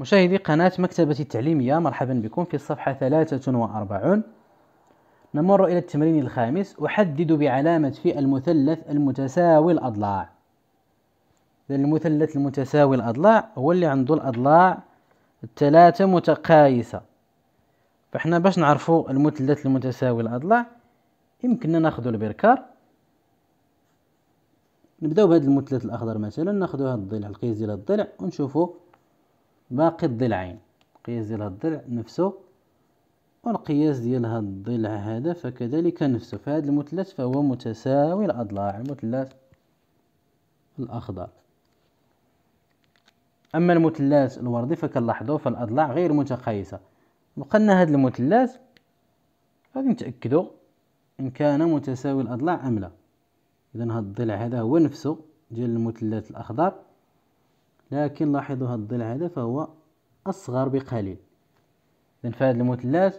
مشاهدي قناة مكتبة التعليمية مرحبا بكم في الصفحة 43 نمر إلى التمرين الخامس أحدد بعلامة في المثلث المتساوي الأضلاع المثلث المتساوي الأضلاع هو اللي عنده الأضلاع الثلاثة متقايسة فاحنا باش نعرفو المثلث المتساوي الأضلاع يمكننا ناخذ البركار نبداو بهذا المثلث الأخضر مثلا ناخذ هذا الضلع القيس ديال الضلع باقي الضلعين قياس ديال هاد الضلع نفسه والقياس ديال هاد الضلع هذا فكذلك نفسه فهاد المثلث فهو متساوي الأضلاع المثلث الأخضر أما المثلث الوردي فكنلاحظوا فالأضلاع غير متقايسة بقى لنا هاد المثلث غادي نتأكدو إن كان متساوي الأضلاع أم لا إذا هاد الضلع هذا هو نفسه ديال المثلث الأخضر لكن لاحظوا هذا الضلع هذا فهو أصغر بقليل إذا هذا المثلث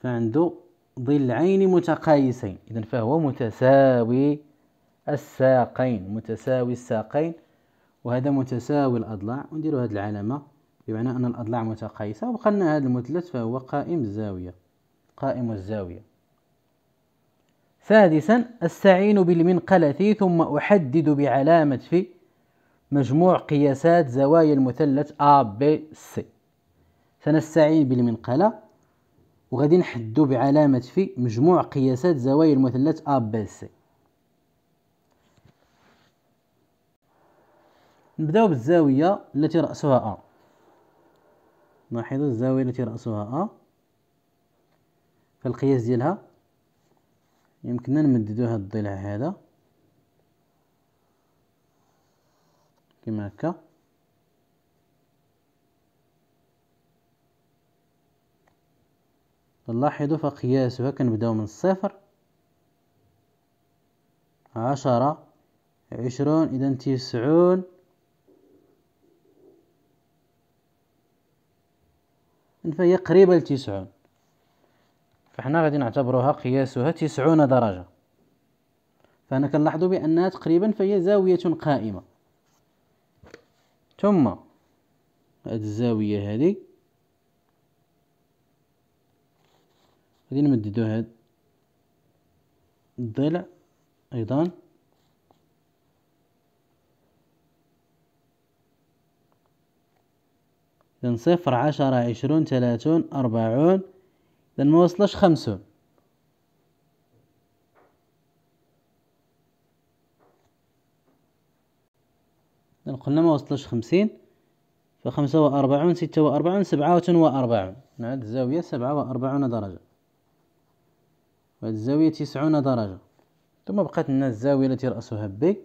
فعنده ضلعين متقايسين إذا فهو متساوي الساقين متساوي الساقين وهذا متساوي الأضلاع ونديروا هذه العلامة بمعنى أن الأضلاع متقايسة وقلنا هذا المثلث فهو قائم الزاوية قائم الزاوية سادسا استعين بالمنقلة ثم أحدد بعلامة في مجموع قياسات زوايا المثلث س سنستعين بالمنقلة وغادي نحدو بعلامة في مجموع قياسات زوايا المثلث س نبداو بالزاوية التي رأسها A لاحظوا الزاوية التي رأسها A فالقياس ديالها يمكننا نمددو هاد الضلع هذا كما هكا نلاحظوا فقياسها كنبداو من الصفر عشرة عشرون إذا تسعون فهي قريبة لتسعون فحنا غادي نعتبروها قياسها تسعون درجة فهنا كنلاحظوا بأنها تقريبا فهي زاوية قائمة ثم هاد الزاوية هادي غادي نمددو هاد الضلع أيضا إذن صفر عشرة عشرون تلاتون أربعون إذن موصلش خمسون لأن قلنا ما وصلش خمسين فخمسة وأربعون ستة وأربعون سبعة وأربعون نعد الزاوية سبعة وأربعون درجة الزاوية تسعون درجة ثم بقات لنا الزاوية التي رأسها بي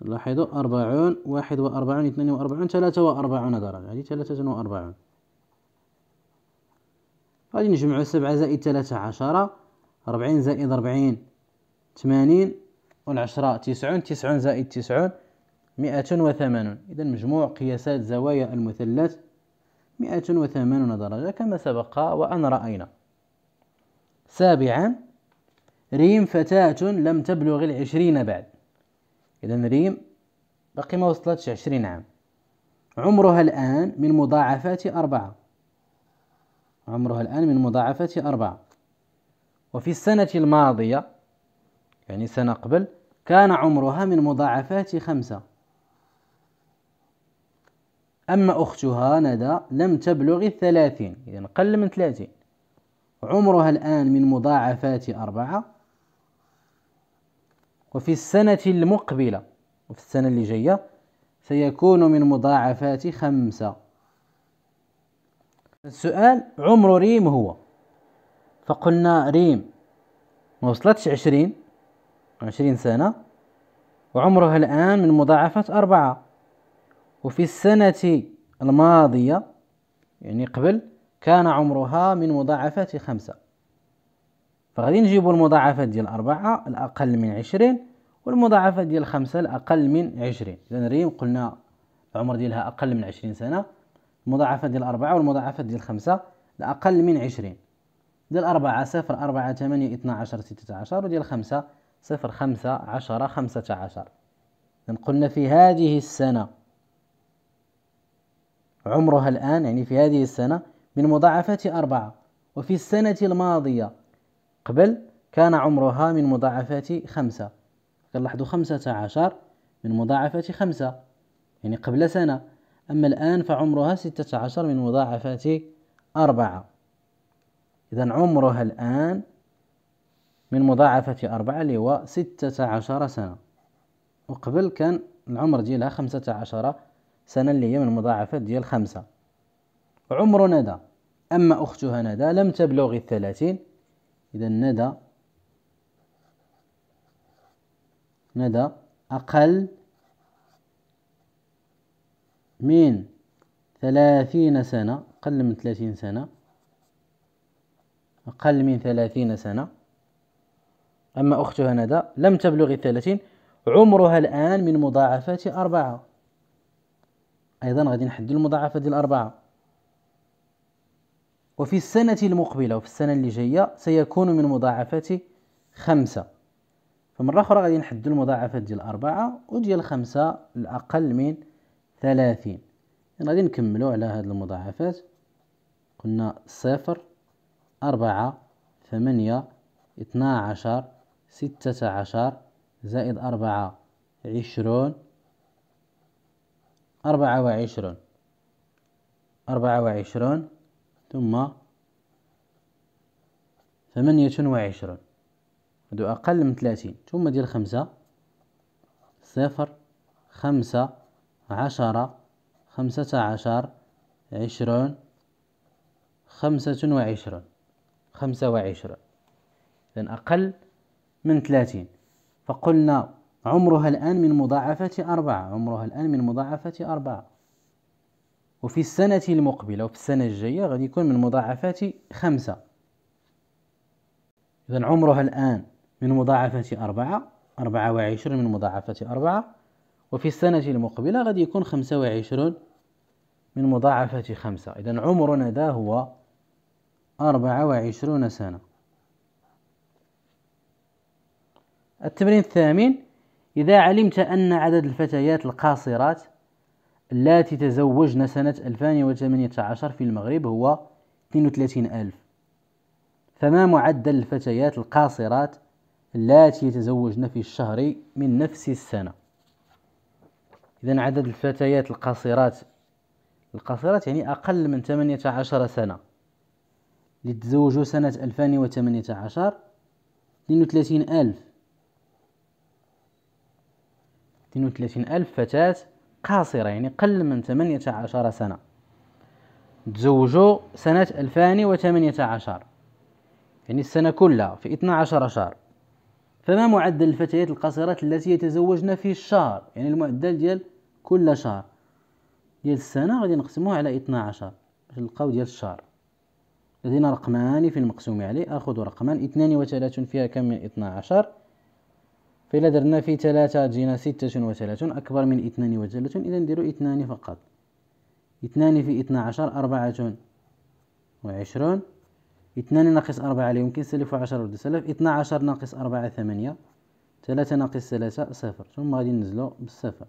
لاحظوا أربعون واحد وأربعون اثنين وأربعون ثلاثة وأربعون درجة هذه ثلاثة وأربعون غادي نجمعو سبعة زائد ثلاثة عشرة أربعين زائد أربعين ثمانين والعشرة تسعون تسعون زائد تسعون مئة وثمانون إذا مجموع قياسات زوايا المثلث مئة وثمانون درجة كما سبق وأن رأينا سابعا ريم فتاة لم تبلغ العشرين بعد إذا ريم بقي ما وصلتش عشرين عام عمرها الآن من مضاعفات أربعة عمرها الآن من مضاعفات أربعة وفي السنة الماضية يعني سنة قبل كان عمرها من مضاعفات خمسة أما أختها ندى لم تبلغ الثلاثين إذا قل من ثلاثين عمرها الآن من مضاعفات أربعة وفي السنة المقبلة وفي السنة اللي جاية سيكون من مضاعفات خمسة السؤال عمر ريم هو فقلنا ريم ما وصلتش عشرين وعشرين سنة وعمرها الآن من مضاعفة أربعة وفي السنة الماضية يعني قبل كان عمرها من مضاعفة خمسة فغادي نجيبو المضاعفات ديال أربعة الأقل من عشرين والمضاعفات ديال خمسة الأقل من عشرين إذا ريم قلنا العمر ديالها أقل من عشرين سنة المضاعفات ديال أربعة والمضاعفات ديال خمسة الأقل من عشرين ديال أربعة صفر أربعة ثمانية اثنا عشر ستة عشر وديال خمسة صفر خمسة عشرة خمسة عشر إذن قلنا في هذه السنة عمرها الآن يعني في هذه السنة من مضاعفات أربعة وفي السنة الماضية قبل كان عمرها من مضاعفات خمسة كنلاحظوا خمسة عشر من مضاعفات خمسة يعني قبل سنة أما الآن فعمرها ستة عشر من مضاعفات أربعة إذا عمرها الآن من مضاعفة أربعة اللي هو ستة عشر سنة وقبل كان العمر ديالها خمسة عشر سنة اللي هي من مضاعفة ديال خمسة عمر ندى أما أختها ندى لم تبلغ الثلاثين إذا ندى ندى أقل من ثلاثين سنة أقل من ثلاثين سنة أقل من ثلاثين سنة أما أختها ندى لم تبلغ الثلاثين عمرها الآن من مضاعفات أربعة أيضا غادي نحدد المضاعفة ديال أربعة وفي السنة المقبلة وفي السنة اللي جاية سيكون من مضاعفات خمسة فمرة أخرى غادي نحدد المضاعفات ديال أربعة وديال خمسة الأقل من ثلاثين يعني غادي نكملو على هاد المضاعفات قلنا صفر أربعة ثمانية اثنا عشر ستة عشر زائد أربعة عشرون أربعة وعشرون أربعة وعشرون ثم ثمانية وعشرون هادو أقل من ثلاثين ثم ديال خمسة صفر خمسة عشرة خمسة عشر عشرون خمسة وعشرون خمسة وعشرون إذن أقل من 30 فقلنا عمرها الآن من مضاعفة أربعة عمرها الآن من مضاعفة أربعة وفي السنة المقبلة وفي السنة الجاية غادي يكون من مضاعفة خمسة إذا عمرها الآن من مضاعفة أربعة أربعة وعشرون من مضاعفة أربعة وفي السنة المقبلة غادي يكون خمسة وعشرون من مضاعفة خمسة إذا عمرنا ذا هو أربعة وعشرون سنة التمرين الثامن إذا علمت أن عدد الفتيات القاصرات التي تزوجن سنة 2018 في المغرب هو 32 ألف فما معدل الفتيات القاصرات التي يتزوجن في الشهر من نفس السنة إذا عدد الفتيات القاصرات القاصرات يعني أقل من 18 سنة لتزوجوا سنة 2018 32 ألف 32 ألف فتاة قاصرة يعني قل من 18 سنة تزوجوا سنة 2018 يعني السنة كلها في 12 شهر فما معدل الفتيات القاصرات التي يتزوجن في الشهر يعني المعدل ديال كل شهر ديال السنة غادي نقسموه على 12 باش نلقاو ديال الشهر لدينا رقمان في المقسوم عليه يعني، أخذ رقمان 32 فيها كم من 12 فإلا درنا في ثلاثة جينا ستة وثلاثون أكبر من اثنان وثلاثون إذا نديرو اثنان فقط اثنان في اثنا عشر أربعة وعشرون اثنان ناقص أربعة لا يمكن سلف عشرة ضد سلف اثنا عشر ناقص أربعة ثمانية ثلاثة ناقص ثلاثة صفر ثم غادي ننزلو بالصفر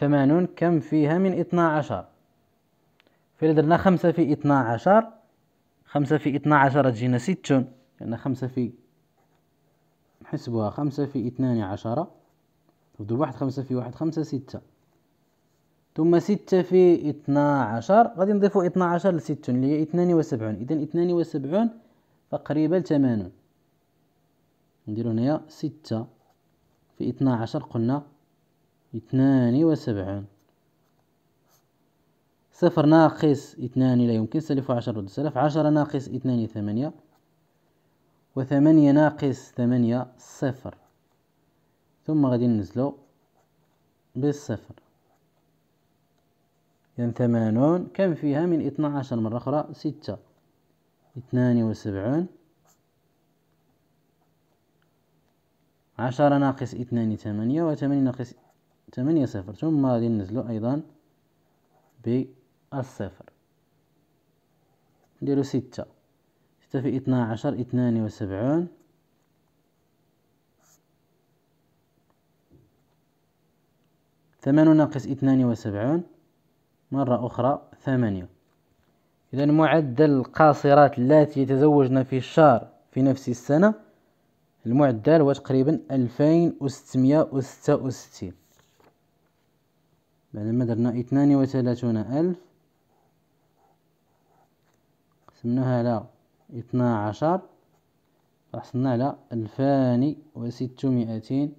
ثمانون كم فيها من اثنا عشر فإلا درنا خمسة في اثنا عشر خمسة في اثنا عشر تجينا ستون لأن خمسة في نحسبوها خمسة في اثنان عشرة نبدو واحد خمسة في واحد خمسة ستة ثم ستة في اثنا عشر غادي نضيفو اثنا عشر لستون اللي هي اثنان وسبعون اذا اثنان وسبعون فقريبة لثمانون نديرو هنايا ستة في اثنا عشر قلنا اثنان وسبعون صفر ناقص اثنان لا يمكن سلف عشر رد سلف عشرة ناقص اثنان ثمانية وثمانية ناقص ثمانية صفر ثم غادي ننزلو بالصفر إذن ثمانون كم فيها من اثنا عشر مرة أخرى ستة اثنان وسبعون عشرة ناقص اثنان ثمانية وثمانية ناقص ثمانية صفر ثم غادي ننزلو أيضا بالصفر نديرو ستة ستة في اثنا عشر اثنان وسبعون ثمان ناقص اثنان وسبعون مرة أخرى ثمانية إذا معدل القاصرات التي يتزوجن في الشهر في نفس السنة المعدل هو تقريبا ألفين وستمية وستة وستين بعدما درنا اثنان وثلاثون ألف قسمناها على اثنا عشر حصلنا على ألفان وستمائتين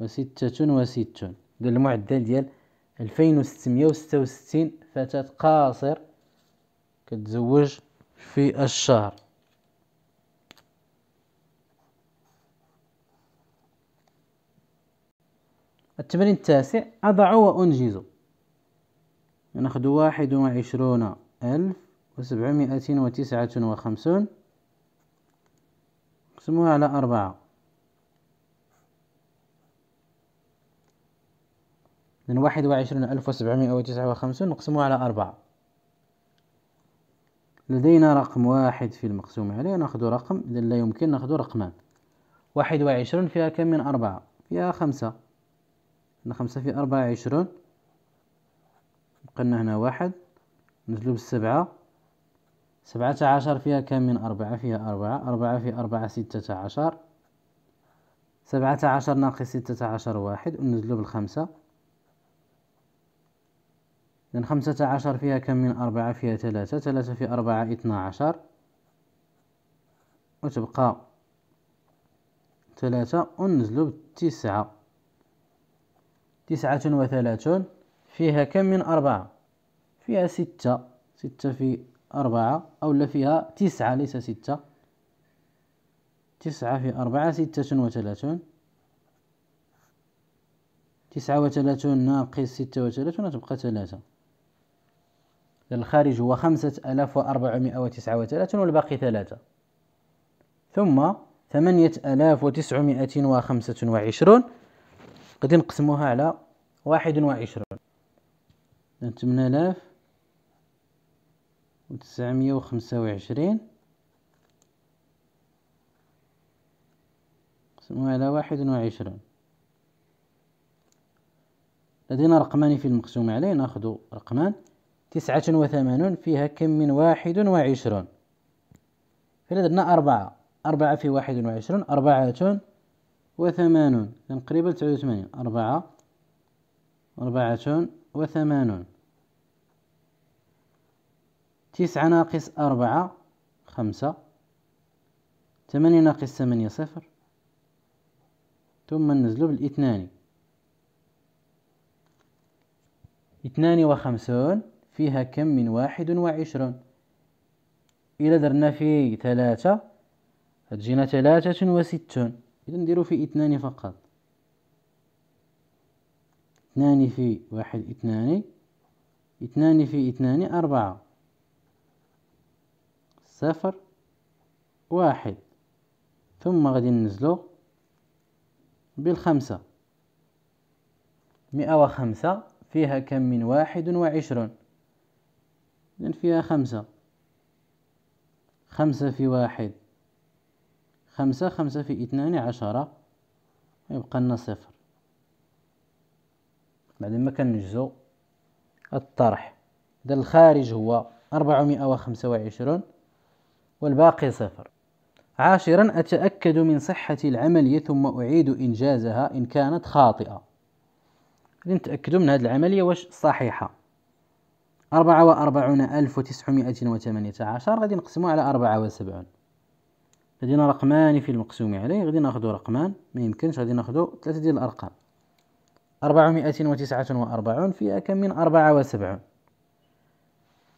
وستة وستون إذا المعدل ديال ألفين وستمية وستة وستين فتاة قاصر كتزوج في الشهر التمرين التاسع أضع وأنجز ناخذ واحد وعشرون ألف وسبعمائة وتسعة وخمسون نقسموها على أربعة من واحد وعشرون ألف وسبعمائة وتسعة وخمسون نقسموها على أربعة لدينا رقم واحد في المقسوم عليه ناخذ رقم إذا لا يمكن ناخذ رقمان واحد وعشرون فيها كم من أربعة فيها خمسة خمسة في أربعة عشرون قلنا هنا واحد نزلو بالسبعة سبعة عشر فيها كم من أربعة فيها أربعة أربعة في أربعة ستة عشر سبعة عشر ناقص ستة عشر واحد ونزلو بالخمسة إذن خمسة عشر فيها كم من أربعة فيها ثلاثة ثلاثة في أربعة اثنا عشر وتبقى ثلاثة ونزلو بالتسعة تسعة وثلاثون فيها كم من أربعة فيها ستة ستة في أربعة أو لا فيها تسعة ليس ستة تسعة في أربعة ستة وثلاثون تسعة وثلاثون ناقص ستة وثلاثون تبقى ثلاثة الخارج هو خمسة ألاف وأربعمائة وتسعة وثلاثون والباقي ثلاثة ثم ثمانية ألاف وتسعمائة وخمسة وعشرون قد نقسموها على واحد وعشرون ثمانية آلاف وتسعمية وخمسة وعشرين نقسموها على واحد وعشرون لدينا رقمان في المقسوم عليه ناخذ رقمان تسعة وثمانون فيها كم من واحد وعشرون فلدينا أربعة أربعة في واحد وعشرون أربعة وثمانون إذن قريبة لتسعة وثمانين أربعة أربعة وثمانون تسعة ناقص أربعة خمسة ثمانية ناقص ثمانية صفر ثم ننزلو بالاثنان اثنان وخمسون فيها كم من واحد وعشرون إلا درنا في ثلاثة تجينا ثلاثة وستون إذا نديرو في اثنان فقط اثنان في واحد اثنان اثنان في اثنان أربعة صفر واحد ثم غادي ننزلو بالخمسة مئة وخمسة فيها كم من واحد وعشرون إذن فيها خمسة خمسة في واحد خمسة خمسة في اثنان عشرة يبقى لنا صفر بعد ما كنجزو الطرح إذا الخارج هو أربعمائة وخمسة وعشرون والباقي صفر عاشرا أتأكد من صحة العملية ثم أعيد إنجازها إن كانت خاطئة نتأكد من هذه العملية واش صحيحة أربعة وأربعون ألف وتسعمائة وثمانية عشر غادي نقسمو على أربعة وسبعون لدينا رقمان في المقسوم عليه غادي ناخدو رقمان ما يمكنش غادي ناخدو ثلاثة ديال الأرقام أربعمائة وتسعة وأربعون فيها كم من أربعة وسبعون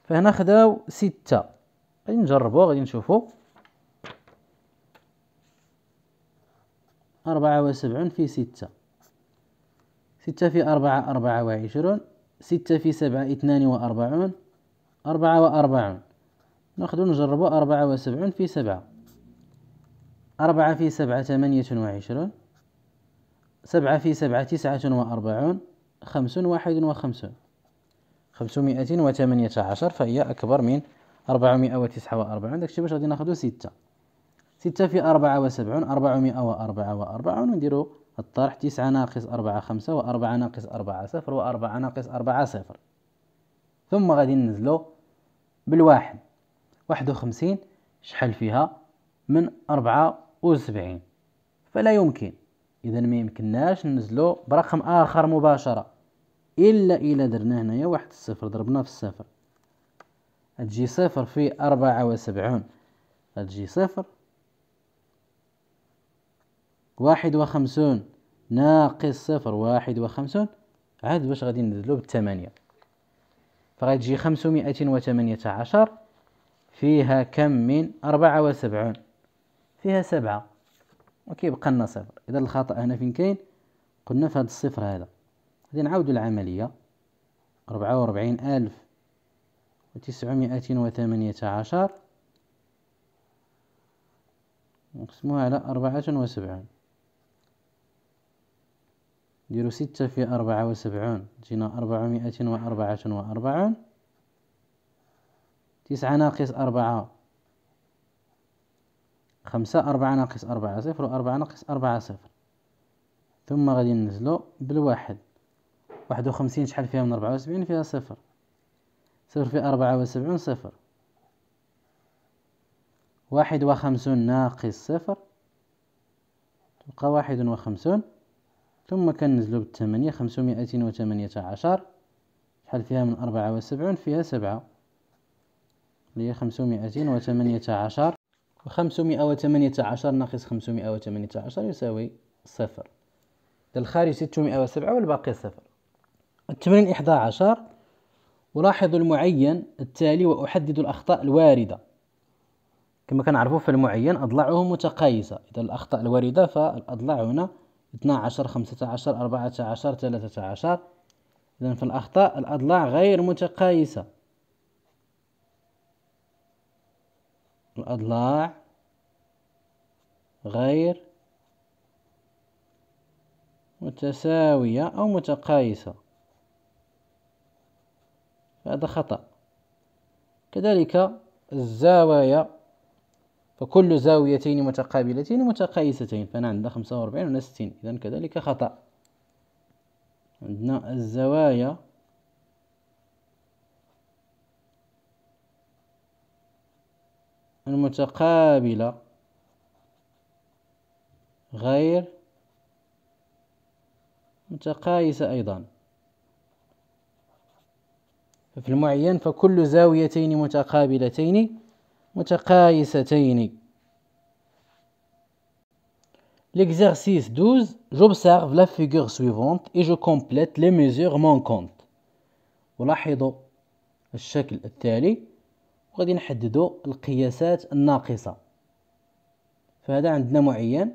فهنا خداو ستة غادي نجربو غادي نشوفو أربعة وسبعون في ستة ستة في أربعة أربعة وعشرون ستة في سبعة اثنان وأربعون أربعة وأربعون ناخدو نجربو أربعة وسبعون في سبعة أربعة في سبعة ثمانية وعشرون سبعة في سبعة تسعة وأربعون خمس واحد وخمسون خمسمائة وثمانية عشر فهي أكبر من 449 داكشي باش غادي ناخدو 6 6 في 74 444 ونديرو الطرح 9 ناقص 4 5 و4 ناقص 4 0 و4 ناقص 4 0 ثم غادي ننزلو بالواحد 51 شحال فيها من 74 فلا يمكن اذا ما يمكنناش ننزلو برقم اخر مباشره الا الا درنا هنايا واحد الصفر ضربنا في الصفر هتجي صفر في أربعة وسبعون هتجي صفر واحد وخمسون ناقص صفر واحد وخمسون عاد باش غادي نبدلو بالثمانية فغتجي خمسمائة وثمانية عشر فيها كم من أربعة وسبعون فيها سبعة وكيبقى لنا صفر إذا الخطأ هنا فين كاين قلنا في هذا الصفر هذا غادي نعاودو العملية أربعة وربعين ألف وتسعمائة وثمانية عشر نقسموها على أربعة وسبعون نديرو ستة في أربعة وسبعون جينا أربعمائة وأربعة وأربعون تسعة ناقص أربعة خمسة أربعة ناقص أربعة صفر وأربعة ناقص أربعة صفر ثم غادي ننزلو بالواحد واحد وخمسين شحال فيها من أربعة وسبعين فيها صفر صفر في أربعة وسبعون صفر واحد وخمسون ناقص صفر تبقى واحد وخمسون ثم كنزلو بالثمانية خمسمائة وثمانية عشر شحال فيها من أربعة وسبعون فيها سبعة اللي هي خمسمائة وثمانية عشر وخمسمائة وثمانية عشر ناقص خمسمائة وثمانية عشر يساوي صفر الخارج ستمائة وسبعة والباقي صفر التمرين إحدى عشر ألاحظ المعين التالي وأحدد الأخطاء الواردة كما كنعرفوا في المعين أضلاعه متقايسة إذا الأخطاء الواردة فالأضلاع هنا 12 15 14 13 إذا في الأخطاء الأضلاع غير متقايسة الأضلاع غير متساوية أو متقايسة فهذا خطأ كذلك الزوايا فكل زاويتين متقابلتين متقايستين فأنا عندنا خمسة و 60 ستين إذا كذلك خطأ عندنا الزوايا المتقابلة غير متقايسة أيضا في المعين فكل زاويتين متقابلتين متقايستين L'exercice 12, j'observe la figure suivante et je complète les mesures manquantes. ولاحظوا الشكل التالي وغادي نحددوا القياسات الناقصة فهذا عندنا معين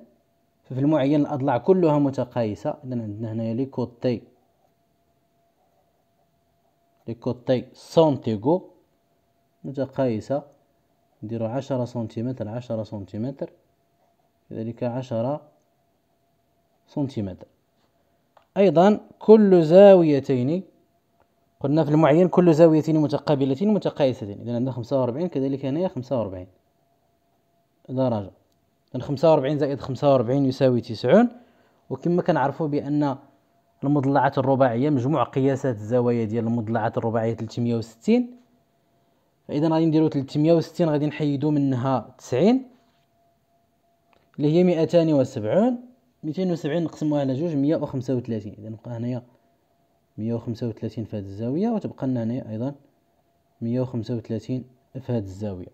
ففي المعين الأضلاع كلها متقايسة إذا عندنا هنايا لي كوتي كوتي سنتيغو متقايسة نديرو عشرة سنتيمتر عشرة سنتيمتر كذلك عشرة سنتيمتر أيضا كل زاويتين قلنا في المعين كل زاويتين متقابلتين متقايستين إذا عندنا خمسة وأربعين كذلك هنايا خمسة وأربعين درجة إذا خمسة وأربعين زائد خمسة وأربعين يساوي تسعون وكما كنعرفو بأن المضلعات الرباعيه مجموع قياسات الزوايا ديال المضلعات الرباعيه 360 فاذا غادي نديرو 360 غادي نحيدو منها 90 اللي هي 270 270 نقسموها على جوج 135 اذا نبقى هنايا 135 في هذه الزاويه وتبقى لنا هنايا ايضا 135 في هذه الزاويه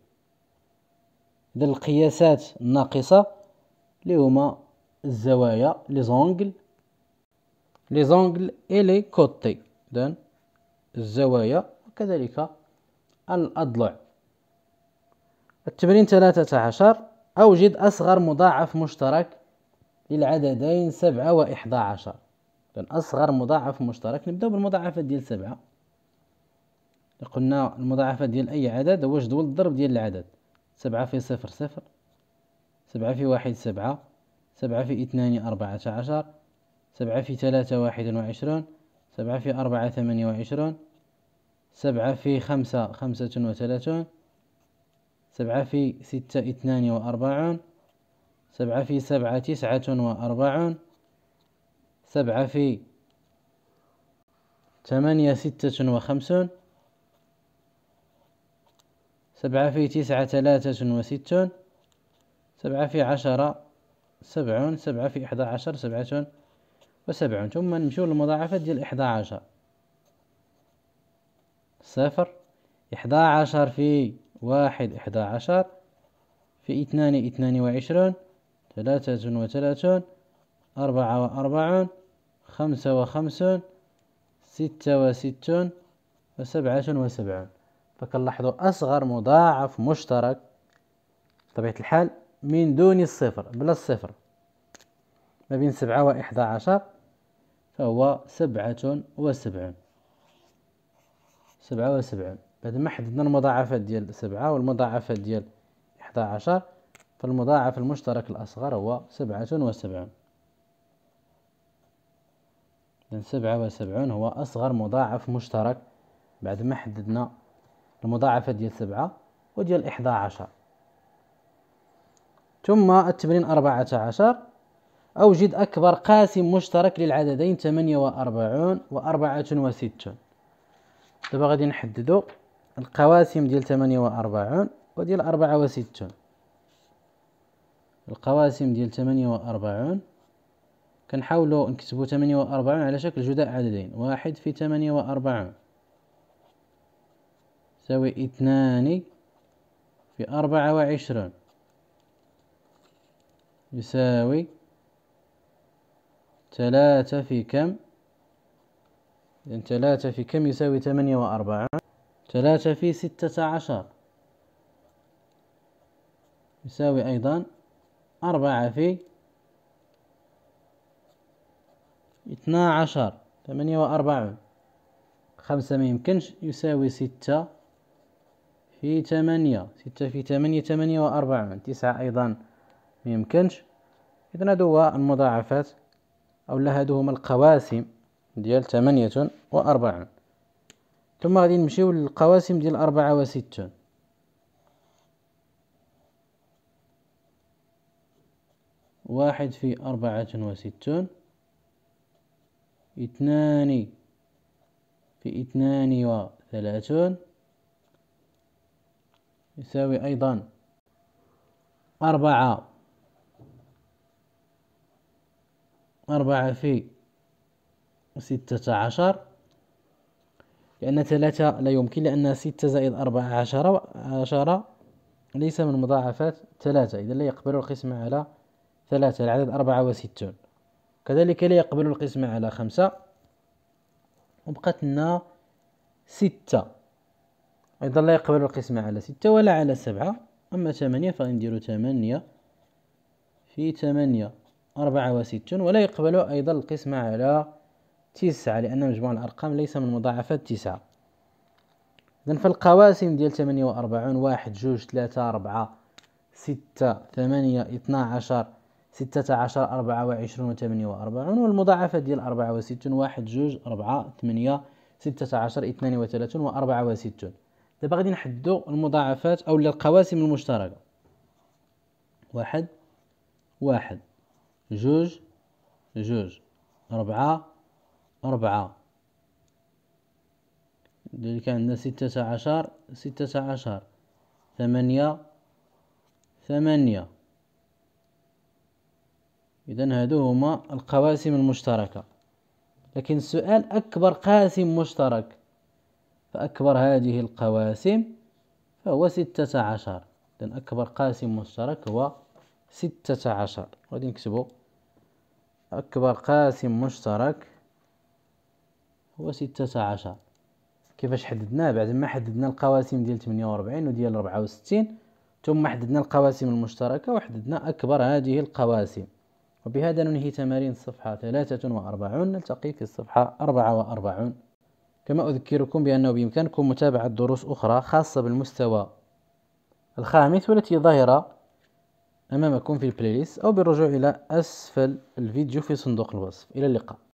اذا القياسات الناقصه اللي هما الزوايا لي زونغل لي زونغل اي لي كوتي إذن الزوايا وكذلك الأضلع التمرين 13 أوجد أصغر مضاعف مشترك للعددين سبعة و عشر إذن أصغر مضاعف مشترك نبداو بالمضاعفات ديال سبعة قلنا المضاعفات ديال أي عدد هو جدول الضرب ديال العدد سبعة في صفر صفر سبعة في واحد سبعة سبعة في اثنان أربعة عشر سبعة في ثلاثة واحد وعشرون سبعة في أربعة ثمانية وعشرون سبعة في خمسة خمسة وثلاثون سبعة في ستة اثنان وأربعون سبعة في سبعة تسعة وأربعون سبعة في ثمانية ستة وخمسون سبعة في تسعة ثلاثة وستون سبعة في عشرة سبعون سبعة في إحدى عشر سبعة وسبعون ثم نمشيو للمضاعفات ديال إحدى عشر صفر إحدى عشر في واحد إحدى عشر في اثنان اثنان وعشرون ثلاثة وثلاثون أربعة وأربعون خمسة وخمسون ستة وستون وسبعة وسبعون فكنلاحظوا أصغر مضاعف مشترك بطبيعة الحال من دون الصفر بلا الصفر ما بين سبعة وإحدى عشر فهو سبعة وسبعون سبعة وسبعون بعد ما حددنا المضاعفات ديال سبعة والمضاعفات ديال إحدى عشر فالمضاعف المشترك الأصغر هو سبعة وسبعون إذن سبعة وسبعون هو أصغر مضاعف مشترك بعد ما حددنا المضاعفة ديال سبعة وديال إحدى عشر ثم التمرين أربعة عشر أوجد أكبر قاسم مشترك للعددين 48 و 64 دابا غادي نحددو القواسم ديال 48 وديال 64 القواسم ديال 48 كنحاولوا نكتبوا 48 على شكل جداء عددين واحد في 48 تساوي اثنان في أربعة وعشرون يساوي ثلاثة في كم إذن ثلاثة في كم يساوي ثمانية وأربعة ثلاثة في ستة عشر يساوي أيضا أربعة في اثنا عشر ثمانية وأربعون خمسة ما يمكنش يساوي ستة في ثمانية ستة في ثمانية ثمانية وأربعون تسعة أيضا ما يمكنش إذن هذا هو المضاعفات أو هادو هما القواسم ديال ثمانية وأربعون ثم غادي نمشيو للقواسم ديال أربعة وستون واحد في أربعة وستون اثنان في اثنان وثلاثون يساوي أيضا أربعة أربعة في ستة عشر لأن ثلاثة لا يمكن لأن ستة زائد أربعة عشرة عشرة ليس من مضاعفات ثلاثة إذا لا يقبل القسمة على ثلاثة العدد أربعة وستون كذلك لا يقبل القسمة على خمسة وبقتنا ستة أيضا لا يقبل القسمة على ستة ولا على سبعة أما ثمانية فغنديرو ثمانية في ثمانية أربعة وستون ولا يقبل أيضا القسمة على تسعة لأن مجموع الأرقام ليس من مضاعفات تسعة إذن فالقواسم ديال ثمانية وأربعون واحد جوج ثلاثة أربعة ستة ثمانية اثنا عشر ستة عشر أربعة وعشرون وثمانية وأربعون والمضاعفة ديال أربعة وستون واحد جوج أربعة ثمانية ستة عشر اثنان وثلاثون وأربعة وستون دابا غادي نحدو المضاعفات أو القواسم المشتركة واحد واحد جوج جوج ربعة ربعة ذلك عندنا ستة عشر ستة عشر ثمانية ثمانية إذا هادو هما القواسم المشتركة لكن السؤال أكبر قاسم مشترك فأكبر هذه القواسم فهو ستة عشر إذا أكبر قاسم مشترك هو ستة عشر غادي نكتبو أكبر قاسم مشترك هو ستة عشر كيفاش حددناه بعد ما حددنا القواسم ديال 48 وديال 64 ثم حددنا القواسم المشتركة وحددنا أكبر هذه القواسم وبهذا ننهي تمارين الصفحة 43 نلتقي في الصفحة 44 كما أذكركم بأنه بإمكانكم متابعة دروس أخرى خاصة بالمستوى الخامس والتي ظاهرة أمامكم في البلاي ليست أو بالرجوع إلى أسفل الفيديو في صندوق الوصف إلى اللقاء